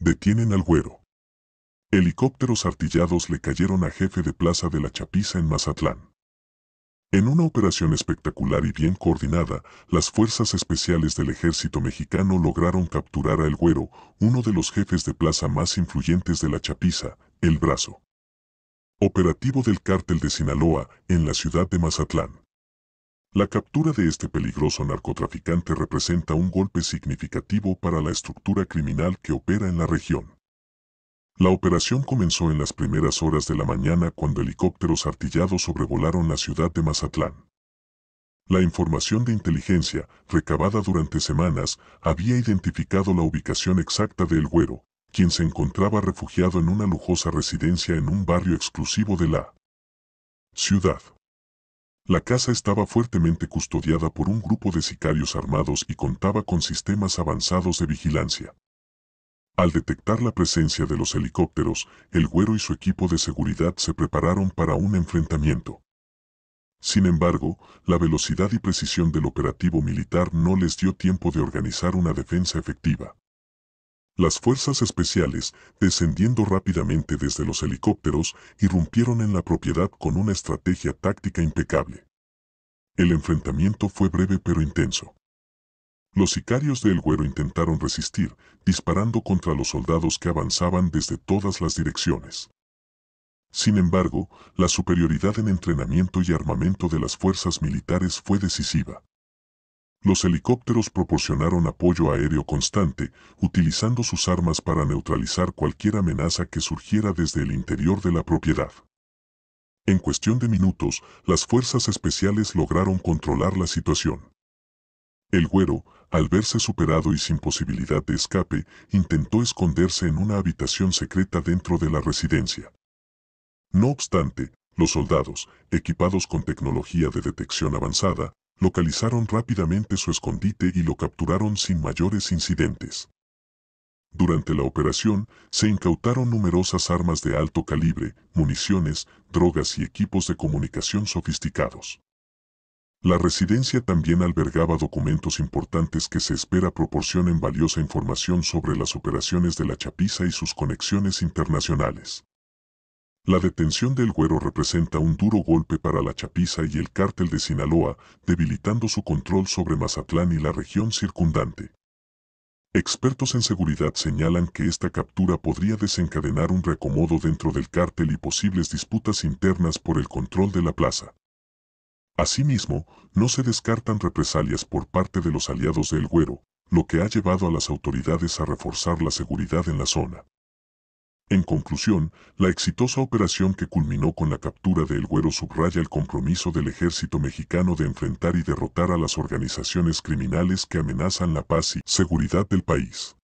Detienen al güero. Helicópteros artillados le cayeron a jefe de Plaza de la Chapiza en Mazatlán. En una operación espectacular y bien coordinada, las fuerzas especiales del ejército mexicano lograron capturar a El Güero, uno de los jefes de plaza más influyentes de la Chapiza, El Brazo. Operativo del cártel de Sinaloa, en la ciudad de Mazatlán. La captura de este peligroso narcotraficante representa un golpe significativo para la estructura criminal que opera en la región. La operación comenzó en las primeras horas de la mañana cuando helicópteros artillados sobrevolaron la ciudad de Mazatlán. La información de inteligencia, recabada durante semanas, había identificado la ubicación exacta de El Güero, quien se encontraba refugiado en una lujosa residencia en un barrio exclusivo de la ciudad. La casa estaba fuertemente custodiada por un grupo de sicarios armados y contaba con sistemas avanzados de vigilancia. Al detectar la presencia de los helicópteros, el güero y su equipo de seguridad se prepararon para un enfrentamiento. Sin embargo, la velocidad y precisión del operativo militar no les dio tiempo de organizar una defensa efectiva. Las fuerzas especiales, descendiendo rápidamente desde los helicópteros, irrumpieron en la propiedad con una estrategia táctica impecable. El enfrentamiento fue breve pero intenso. Los sicarios de El Güero intentaron resistir, disparando contra los soldados que avanzaban desde todas las direcciones. Sin embargo, la superioridad en entrenamiento y armamento de las fuerzas militares fue decisiva. Los helicópteros proporcionaron apoyo aéreo constante, utilizando sus armas para neutralizar cualquier amenaza que surgiera desde el interior de la propiedad. En cuestión de minutos, las fuerzas especiales lograron controlar la situación. El güero, al verse superado y sin posibilidad de escape, intentó esconderse en una habitación secreta dentro de la residencia. No obstante, los soldados, equipados con tecnología de detección avanzada, localizaron rápidamente su escondite y lo capturaron sin mayores incidentes. Durante la operación, se incautaron numerosas armas de alto calibre, municiones, drogas y equipos de comunicación sofisticados. La residencia también albergaba documentos importantes que se espera proporcionen valiosa información sobre las operaciones de la Chapiza y sus conexiones internacionales. La detención del Güero representa un duro golpe para la chapiza y el cártel de Sinaloa, debilitando su control sobre Mazatlán y la región circundante. Expertos en seguridad señalan que esta captura podría desencadenar un reacomodo dentro del cártel y posibles disputas internas por el control de la plaza. Asimismo, no se descartan represalias por parte de los aliados del Güero, lo que ha llevado a las autoridades a reforzar la seguridad en la zona. En conclusión, la exitosa operación que culminó con la captura de El Güero subraya el compromiso del ejército mexicano de enfrentar y derrotar a las organizaciones criminales que amenazan la paz y seguridad del país.